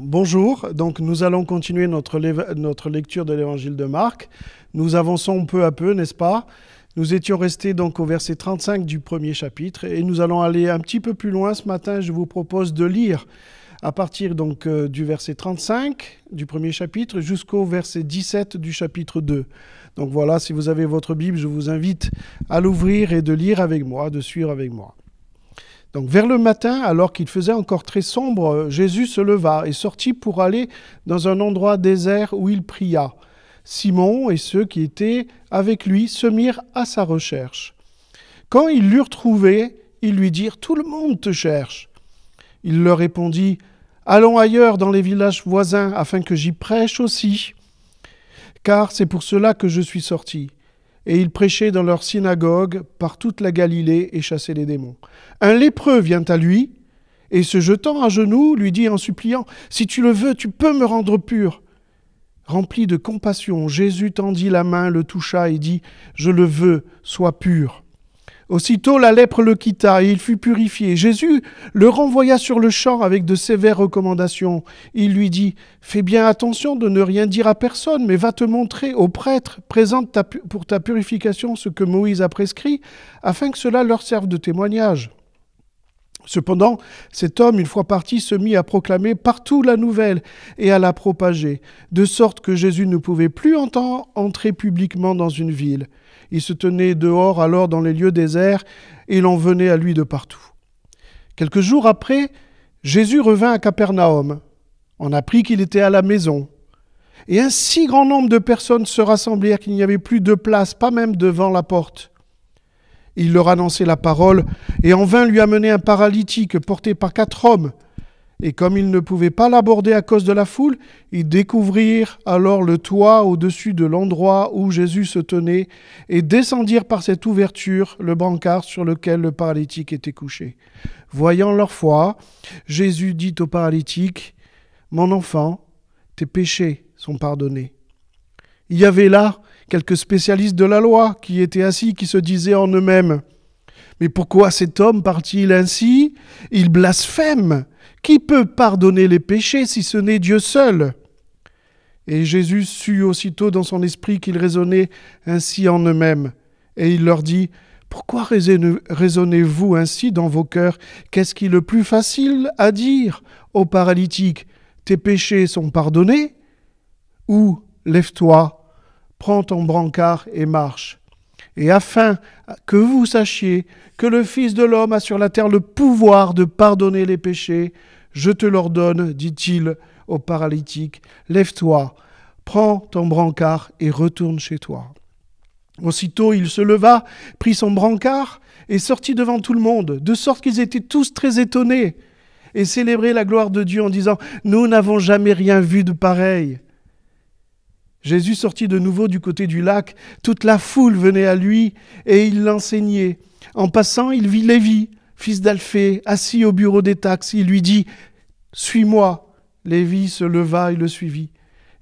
bonjour. Donc, nous allons continuer notre, notre lecture de l'évangile de Marc. Nous avançons peu à peu, n'est-ce pas Nous étions restés donc au verset 35 du premier chapitre et nous allons aller un petit peu plus loin ce matin. Je vous propose de lire à partir donc euh, du verset 35 du premier chapitre jusqu'au verset 17 du chapitre 2. Donc voilà, si vous avez votre Bible, je vous invite à l'ouvrir et de lire avec moi, de suivre avec moi. Donc vers le matin, alors qu'il faisait encore très sombre, euh, Jésus se leva et sortit pour aller dans un endroit désert où il pria. Simon et ceux qui étaient avec lui se mirent à sa recherche. Quand ils l'eurent trouvé, ils lui dirent Tout le monde te cherche. Il leur répondit Allons ailleurs dans les villages voisins afin que j'y prêche aussi, car c'est pour cela que je suis sorti et ils prêchaient dans leur synagogue par toute la Galilée et chassait les démons. Un lépreux vient à lui, et se jetant à genoux, lui dit en suppliant, Si tu le veux, tu peux me rendre pur. Rempli de compassion, Jésus tendit la main, le toucha et dit, Je le veux, sois pur. Aussitôt la lèpre le quitta et il fut purifié. Jésus le renvoya sur le champ avec de sévères recommandations. Il lui dit Fais bien attention de ne rien dire à personne, mais va te montrer au prêtre, présente pour ta purification ce que Moïse a prescrit, afin que cela leur serve de témoignage. Cependant, cet homme, une fois parti, se mit à proclamer partout la nouvelle et à la propager, de sorte que Jésus ne pouvait plus entrer publiquement dans une ville. Il se tenait dehors alors dans les lieux déserts, et l'on venait à lui de partout. Quelques jours après, Jésus revint à Capernaum. On apprit qu'il était à la maison. Et un si grand nombre de personnes se rassemblèrent qu'il n'y avait plus de place, pas même devant la porte. Il leur annonçait la parole, et en vain lui amenait un paralytique porté par quatre hommes. Et comme ils ne pouvaient pas l'aborder à cause de la foule, ils découvrirent alors le toit au-dessus de l'endroit où Jésus se tenait, et descendirent par cette ouverture le brancard sur lequel le paralytique était couché. Voyant leur foi, Jésus dit au paralytique, Mon enfant, tes péchés sont pardonnés. Il y avait là quelques spécialistes de la loi qui étaient assis, qui se disaient en eux-mêmes Mais pourquoi cet homme part-il ainsi Il blasphème Qui peut pardonner les péchés si ce n'est Dieu seul Et Jésus sut aussitôt dans son esprit qu'ils raisonnaient ainsi en eux-mêmes. Et il leur dit Pourquoi raisonnez-vous ainsi dans vos cœurs Qu'est-ce qui est le plus facile à dire aux paralytiques Tes péchés sont pardonnés Ou lève-toi prends ton brancard et marche. Et afin que vous sachiez que le Fils de l'homme a sur la terre le pouvoir de pardonner les péchés, je te l'ordonne, dit-il au paralytique, lève-toi, prends ton brancard et retourne chez toi. Aussitôt il se leva, prit son brancard et sortit devant tout le monde, de sorte qu'ils étaient tous très étonnés et célébraient la gloire de Dieu en disant, Nous n'avons jamais rien vu de pareil. Jésus sortit de nouveau du côté du lac, toute la foule venait à lui et il l'enseignait. En passant, il vit Lévi, fils d'Alphée, assis au bureau des taxes. Il lui dit Suis-moi. Lévi se leva et le suivit.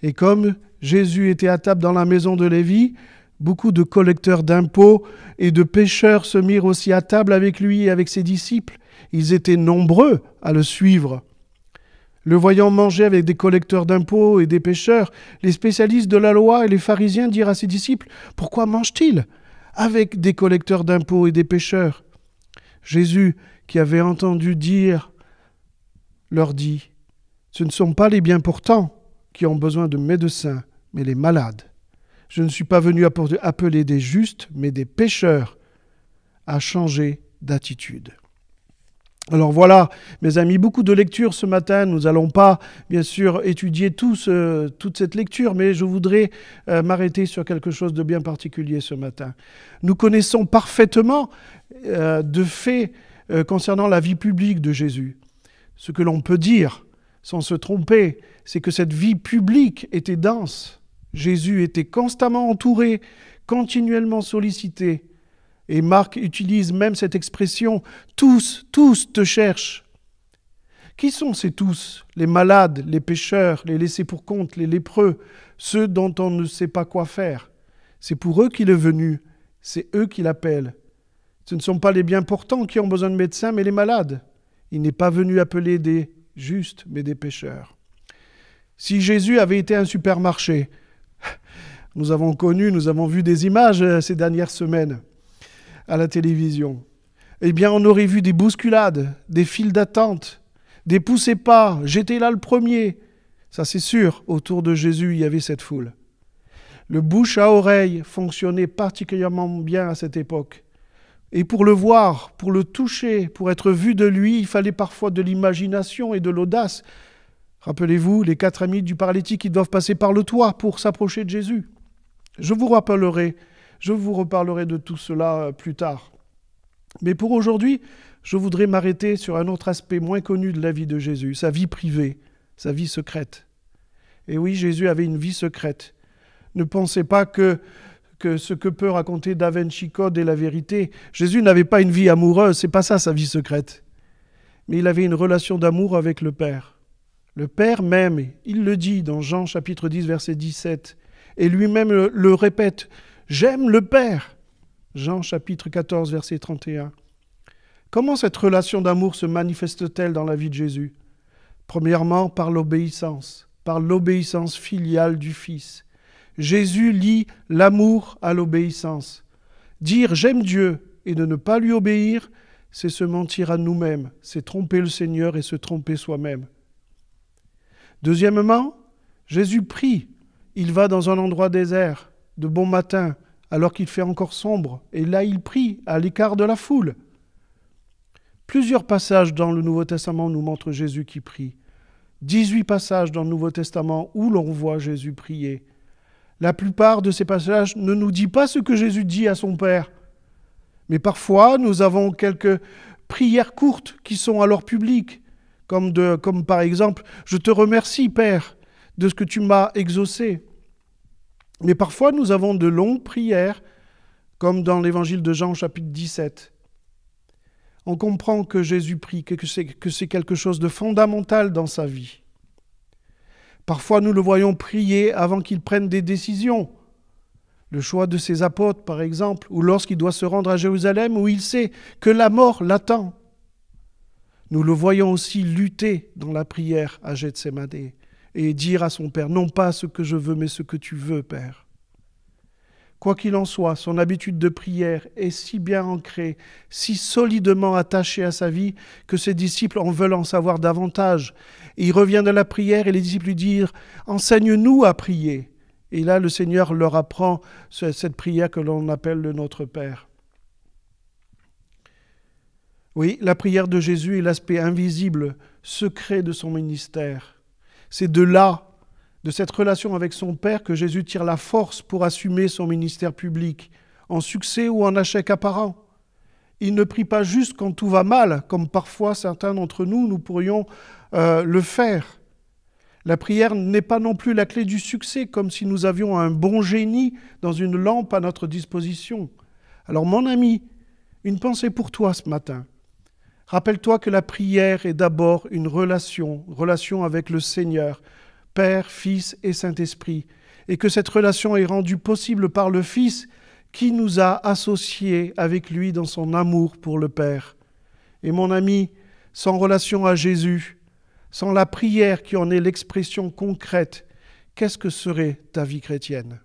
Et comme Jésus était à table dans la maison de Lévi, beaucoup de collecteurs d'impôts et de pêcheurs se mirent aussi à table avec lui et avec ses disciples. Ils étaient nombreux à le suivre. Le voyant manger avec des collecteurs d'impôts et des pêcheurs, les spécialistes de la loi et les pharisiens dirent à ses disciples Pourquoi mange-t-il avec des collecteurs d'impôts et des pêcheurs Jésus, qui avait entendu dire, leur dit Ce ne sont pas les bien portants qui ont besoin de médecins, mais les malades. Je ne suis pas venu appeler des justes, mais des pêcheurs à changer d'attitude. Alors voilà, mes amis, beaucoup de lectures ce matin. Nous n'allons pas, bien sûr, étudier tout toute cette lecture, mais je voudrais euh, m'arrêter sur quelque chose de bien particulier ce matin. Nous connaissons parfaitement euh, de faits euh, concernant la vie publique de Jésus. Ce que l'on peut dire, sans se tromper, c'est que cette vie publique était dense. Jésus était constamment entouré, continuellement sollicité, et Marc utilise même cette expression Tous, tous te cherchent. Qui sont ces tous Les malades, les pécheurs, les laissés pour compte, les lépreux, ceux dont on ne sait pas quoi faire. C'est pour eux qu'il est venu, c'est eux qu'il appelle. Ce ne sont pas les bien portants qui ont besoin de médecins, mais les malades. Il n'est pas venu appeler des justes, mais des pécheurs. Si Jésus avait été un supermarché, nous avons connu, nous avons vu des images euh, ces dernières semaines à la télévision, eh bien on aurait vu des bousculades, des files d'attente, des poussées pas, j'étais là le premier. Ça c'est sûr, autour de Jésus il y avait cette foule. Le bouche à oreille fonctionnait particulièrement bien à cette époque. Et pour le voir, pour le toucher, pour être vu de lui, il fallait parfois de l'imagination et de l'audace. Rappelez-vous les quatre amis du paralytique qui doivent passer par le toit pour s'approcher de Jésus. Je vous rappellerai je vous reparlerai de tout cela euh, plus tard. Mais pour aujourd'hui, je voudrais m'arrêter sur un autre aspect moins connu de la vie de Jésus, sa vie privée, sa vie secrète. Et oui, Jésus avait une vie secrète. Ne pensez pas que, que ce que peut raconter Da est la vérité. Jésus n'avait pas une vie amoureuse, c'est pas ça sa vie secrète. Mais il avait une relation d'amour avec le Père. Le Père même, il le dit dans Jean chapitre 10 verset 17, et lui-même le répète J'aime le Père. Jean chapitre 14, verset 31. Comment cette relation d'amour se manifeste-t-elle dans la vie de Jésus Premièrement, par l'obéissance, par l'obéissance filiale du Fils. Jésus lie l'amour à l'obéissance. Dire j'aime Dieu et de ne pas lui obéir, c'est se mentir à nous-mêmes, c'est tromper le Seigneur et se tromper soi-même. Deuxièmement, Jésus prie. Il va dans un endroit désert de bon matin, alors qu'il fait encore sombre, et là il prie à l'écart de la foule. Plusieurs passages dans le Nouveau Testament nous montrent Jésus qui prie. 18 passages dans le Nouveau Testament où l'on voit Jésus prier. La plupart de ces passages ne nous dit pas ce que Jésus dit à son Père. Mais parfois, nous avons quelques prières courtes qui sont alors publiques, comme, de, comme par exemple ⁇ Je te remercie, Père, de ce que tu m'as exaucé ⁇ mais parfois, nous avons de longues prières, comme dans l'évangile de Jean, chapitre 17. On comprend que Jésus prie, que c'est quelque chose de fondamental dans sa vie. Parfois, nous le voyons prier avant qu'il prenne des décisions. Le choix de ses apôtres, par exemple, ou lorsqu'il doit se rendre à Jérusalem, où il sait que la mort l'attend. Nous le voyons aussi lutter dans la prière à Gethsemane et dire à son Père, non pas ce que je veux, mais ce que tu veux, Père. Quoi qu'il en soit, son habitude de prière est si bien ancrée, si solidement attachée à sa vie, que ses disciples en veulent en savoir davantage. il revient de la prière et les disciples lui disent Enseigne-nous à prier. Et là, le Seigneur leur apprend cette prière que l'on appelle le Notre Père. Oui, la prière de Jésus est l'aspect invisible, secret de son ministère. C'est de là, de cette relation avec son Père, que Jésus tire la force pour assumer son ministère public, en succès ou en échec apparent. Il ne prie pas juste quand tout va mal, comme parfois certains d'entre nous, nous pourrions euh, le faire. La prière n'est pas non plus la clé du succès, comme si nous avions un bon génie dans une lampe à notre disposition. Alors mon ami, une pensée pour toi ce matin. Rappelle-toi que la prière est d'abord une relation, relation avec le Seigneur, Père, Fils et Saint-Esprit, et que cette relation est rendue possible par le Fils qui nous a associés avec lui dans son amour pour le Père. Et mon ami, sans relation à Jésus, sans la prière qui en est l'expression concrète, qu'est-ce que serait ta vie chrétienne